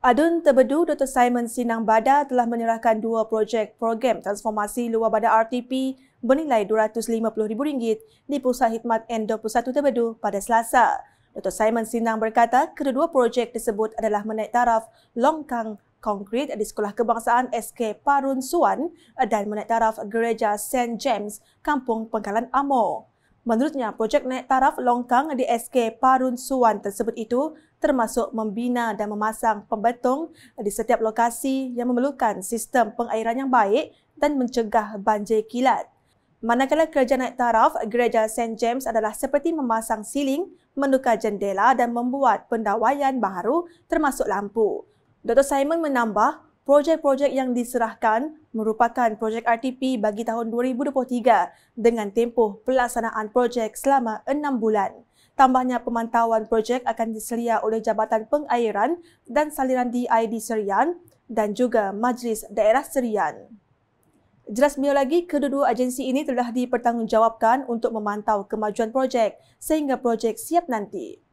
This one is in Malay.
Adun Tebedu, Dr. Simon Sinang Bada telah menyerahkan dua projek program transformasi luar bandar RTP bernilai RM250,000 di Pusat Hikmat N21 Tebedu pada Selasa. Dr. Simon Sinang berkata kedua projek tersebut adalah menaik taraf longkang konkrit di Sekolah Kebangsaan SK Parun Suan dan menaik taraf Gereja St. James, Kampung Pengkalan Amor. Menurutnya, projek naik taraf longkang di SK Parun Suan tersebut itu termasuk membina dan memasang pembetung di setiap lokasi yang memerlukan sistem pengairan yang baik dan mencegah banjir kilat. Manakala kerja naik taraf, gereja St. James adalah seperti memasang siling, menukar jendela dan membuat pendawaian baru termasuk lampu. Dr. Simon menambah, projek-projek yang diserahkan merupakan projek RTP bagi tahun 2023 dengan tempoh pelaksanaan projek selama enam bulan. Tambahnya pemantauan projek akan diselia oleh Jabatan Pengairan dan Saliran DID Serian dan juga Majlis Daerah Serian. Jelas beliau lagi, kedua-dua agensi ini telah dipertanggungjawabkan untuk memantau kemajuan projek sehingga projek siap nanti.